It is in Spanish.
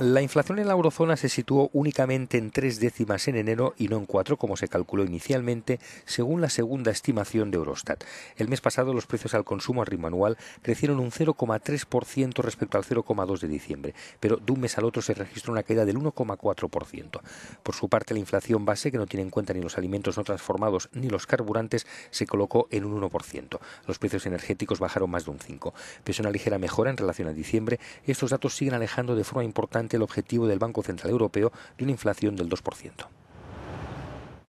La inflación en la eurozona se situó únicamente en tres décimas en enero y no en cuatro, como se calculó inicialmente, según la segunda estimación de Eurostat. El mes pasado los precios al consumo a ritmo anual crecieron un 0,3% respecto al 0,2% de diciembre, pero de un mes al otro se registró una caída del 1,4%. Por su parte, la inflación base, que no tiene en cuenta ni los alimentos no transformados ni los carburantes, se colocó en un 1%. Los precios energéticos bajaron más de un 5%. Pese a una ligera mejora en relación a diciembre, estos datos siguen alejando de forma importante el objetivo del Banco Central Europeo de una inflación del 2%.